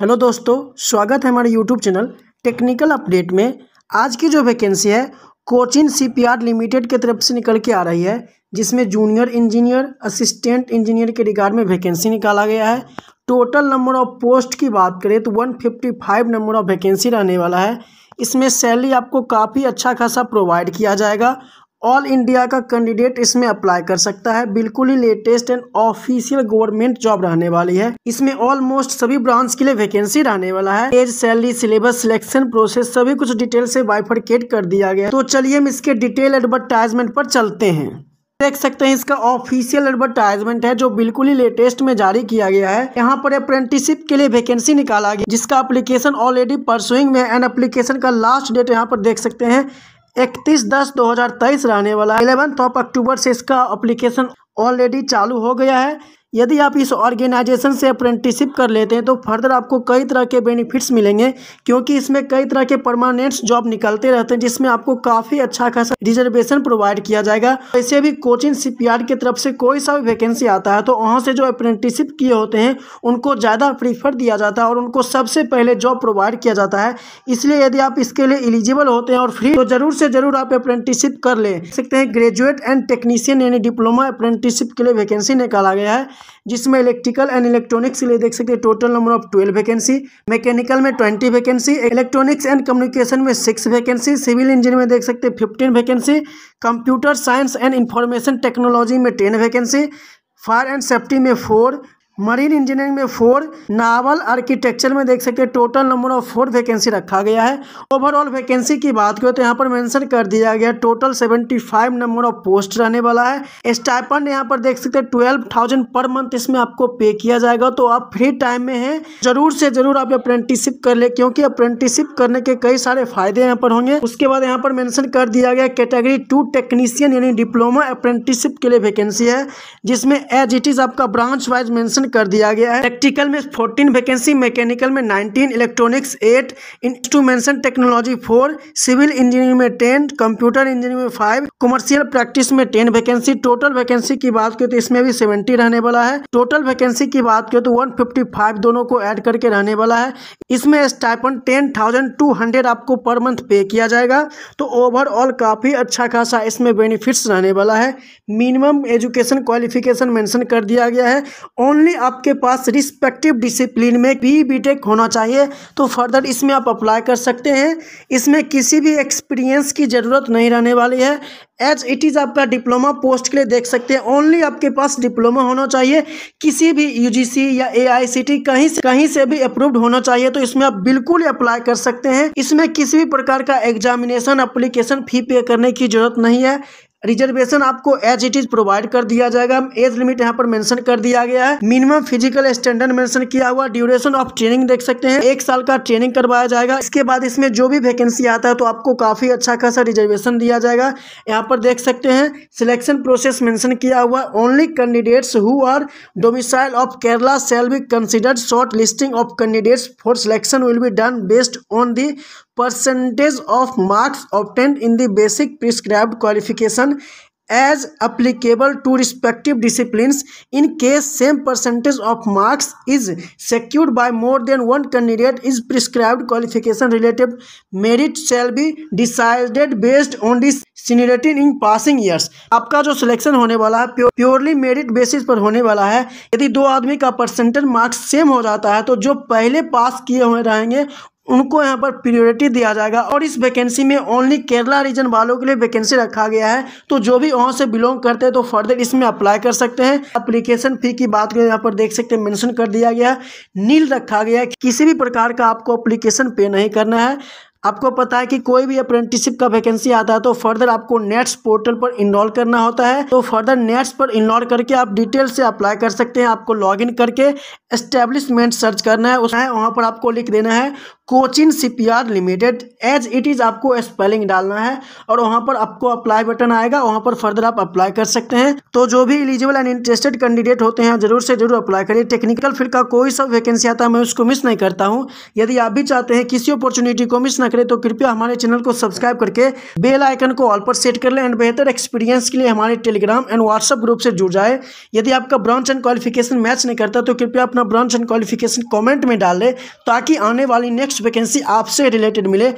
hello दोस्तों स्वागत है हमारे यूट्यूब चैनल टेक्निकल अपडेट में आज की जो वैकेंसी है कोचिन सीपीआर लिमिटेड के तरफ से निकल के आ रही है जिसमें जूनियर इंजीनियर असिस्टेंट इंजीनियर के रिगार्ड में वैकेंसी निकाला गया है टोटल नंबर ऑफ पोस्ट की बात करें तो 155 नंबर ऑफ वैकेंसी रहने वाला है इसमें सैलरी आपको काफ़ी अच्छा खासा प्रोवाइड किया जाएगा ऑल इंडिया का कैंडिडेट इसमें अप्लाई कर सकता है बिल्कुल ही latest and official government job रहने वाली है इसमें ऑलमोस्ट सभी ब्रांच के लिए वैकेंसी रहने वाला है age salary syllabus selection process सभी कुछ डिटेल से बाइफरकेट कर दिया गया तो चलिए हम इसके डिटेल एडवर्टाइजमेंट पर चलते हैं देख सकते हैं इसका ऑफिशियल एडवर्टाइजमेंट है जो बिल्कुल ही लेटेस्ट में जारी किया गया है यहाँ पर अप्रेंटिसिप के लिए वैकेंसी निकाला गया जिसका एप्लीकेशन ऑलरेडी परसुइंग में एंड एप्लीकेशन का लास्ट डेट यहाँ पर देख सकते हैं इकतीस दस तेईस रहने वाला इलेवंथ ऑफ अक्टूबर से इसका अप्लीकेशन ऑलरेडी चालू हो गया है यदि आप इस ऑर्गेनाइजेशन से अप्रेंटिसिप कर लेते हैं तो फर्दर आपको कई तरह के बेनिफिट्स मिलेंगे क्योंकि इसमें कई तरह के परमानेंट्स जॉब निकलते रहते हैं जिसमें आपको काफ़ी अच्छा खासा रिजर्वेशन प्रोवाइड किया जाएगा वैसे भी कोचिंग सीपीआर की तरफ से कोई सा भी वैकेंसी आता है तो वहाँ से जो अप्रेंटिसिप किए होते हैं उनको ज़्यादा प्रीफर दिया जाता है और उनको सबसे पहले जॉब प्रोवाइड किया जाता है इसलिए यदि आप इसके लिए एलिजिबल होते हैं और फ्री तो ज़रूर से ज़रूर आप अप्रेंटिसिप कर ले सकते हैं ग्रेजुएट एंड टेक्नीशियन यानी डिप्लोमा अप्रेंटिसिप के लिए वैकेंसी निकाला गया है जिसमें इलेक्ट्रिकल एंड इलेक्ट्रॉनिक्स के लिए देख सकते हैं total number of twelve vacancy mechanical में twenty vacancy electronics and communication में सिक्स वैकेंसी सिविल इंजीनियर में देख सकते हैं fifteen vacancy computer science and information technology में ten vacancy fire and safety में फोर मरीन इंजीनियरिंग में फोर नावल आर्किटेक्चर में देख सकते हैं total number of four vacancy रखा गया है ओवरऑल वैकेंसी की बात करें तो यहाँ पर मेंशन कर दिया गया total seventy five number of post रहने वाला है स्टाइपन यहाँ पर देख सकते हैं ट्वेल्व थाउजेंड पर मंथ इसमें आपको पे किया जाएगा तो आप फ्री टाइम में है जरूर से जरूर आप अप्रेंटिसिप कर ले क्योंकि अप्रेंटिसिप करने के कई सारे फायदे यहाँ पर होंगे उसके बाद यहाँ पर मैंशन कर दिया गया कैटेगरी टू टेक्नीशियन यानी डिप्लोमा अप्रेंटिसिप के लिए वैकेंसी है जिसमें एज इट इज आपका ब्रांच वाइज मैंशन ओपन कर दिया गया है इलेक्ट्रिकल में फोर्टीन वैकेंसी मैकेनिकल में nineteen electronics at instrumentation technology four civil engineering में टेन कंप्यूटर इंजीनियरिंग में फाइव कमर्शियल प्रैक्टिस में टेन वैकेंसी टोटल वैकेंसी की बात करें तो इसमें भी सेवेंटी रहने वाला है टोटल वैकेंसी की बात करें तो वन दोनों को एड करके रहने वाला है इसमें स्टाइपन टेन आपको पर मंथ पे किया जाएगा तो ओवरऑल काफ़ी अच्छा खासा इसमें बेनिफिट्स रहने वाला है मिनिमम एजुकेशन क्वालिफिकेशन मेंशन कर दिया गया है ओनली आपके पास रिस्पेक्टिव डिसिप्लिन में भी बीटेक होना चाहिए तो फर्दर इसमें आप अप्लाई कर सकते हैं इसमें किसी भी एक्सपीरियंस की ज़रूरत नहीं रहने वाली है एज इट इज़ आपका डिप्लोमा पोस्ट के लिए देख सकते हैं ओनली आपके पास डिप्लोमा होना चाहिए किसी भी यू या ए कहीं से कहीं से भी अप्रूव्ड होना चाहिए तो इसमें आप बिल्कुल अप्लाई कर सकते हैं इसमें किसी भी प्रकार का एग्जामिनेशन अप्लीकेशन फ़ी पे करने की जरूरत नहीं है रिजर्वेशन आपको एज इट इज प्रोवाइड कर दिया जाएगा एज लिमिट यहाँ पर मेंशन कर दिया गया है मिनिमम फिजिकल स्टैंडर्ड मेंशन किया हुआ ड्यूरेशन ऑफ ट्रेनिंग देख सकते हैं एक साल का ट्रेनिंग करवाया जाएगा इसके बाद इसमें जो भी वैकेंसी आता है तो आपको काफी अच्छा खासा रिजर्वेशन दिया जाएगा यहाँ पर देख सकते हैं सिलेक्शन प्रोसेस मेंशन किया हुआ only candidates who are domicile of Kerala shall be considered short listing of candidates for selection will be done based on the percentage of marks obtained in the basic prescribe qualification as applicable to respective discipline in case same percentage of marks is secured by more than one candidate is prescribe qualification related merit shall be decided based on this seniority in passing years आपका जो selection होने वाला है purely merit basis पर होने वाला है यदि दो आदमी का परसेंटेज मार्क्स सेम हो जाता है तो जो पहले पास किए हुए रहेंगे उनको यहाँ पर प्रियोरिटी दिया जाएगा और इस वैकेंसी में ओनली केरला रीजन वालों के लिए वैकेंसी रखा गया है तो जो भी वहाँ से बिलोंग करते हैं तो फर्दर इसमें अप्लाई कर सकते हैं अप्लीकेशन फ़ी की बात करें यहाँ पर देख सकते हैं मेंशन कर दिया गया नील रखा गया है किसी भी प्रकार का आपको अप्लीकेशन पे नहीं करना है आपको पता है कि कोई भी अप्रेंटिसिप का वैकेंसी आता है तो फर्दर आपको नेट्स पोर्टल पर इनरोल करना होता है तो फर्दर नेट्स पर इनरोल करके आप डिटेल से अप्लाई कर सकते हैं आपको लॉगिन करके एस्टेब्लिशमेंट सर्च करना है उसमें वहाँ पर आपको लिख देना है Cochin CPR limited as it is आपको स्पेलिंग डालना है और वहाँ पर आपको अप्लाई बटन आएगा वहाँ पर फर्दर आप अप्लाई कर सकते हैं तो जो भी एलिजिबल एंड इंटरेस्टेड कैंडिडेट होते हैं जरूर से जरूर अप्लाई करिए टेक्निकल फील्ड का कोई सब वैकेंसी आता है मैं उसको मिस नहीं करता हूँ यदि आप भी चाहते हैं किसी अपॉर्चुनिटी को मिस न करें तो कृपया हमारे चैनल को सब्सक्राइब करके बेल आइकन को ऑल पर सेट कर लें एंड बेहतर एक्सपीरियंस के लिए हमारे टेलीग्राम एंड व्हाट्सअप ग्रुप से जुड़ जाए यदि आपका ब्रांच एंड क्वालिफिकेशन मैच नहीं करता तो कृपया अपना ब्रांच एंड क्वालिफिकेशन कॉमेंट में डाल लें ताकि आने वाली नेक्स्ट वैकेंसी आपसे रिलेटेड मिले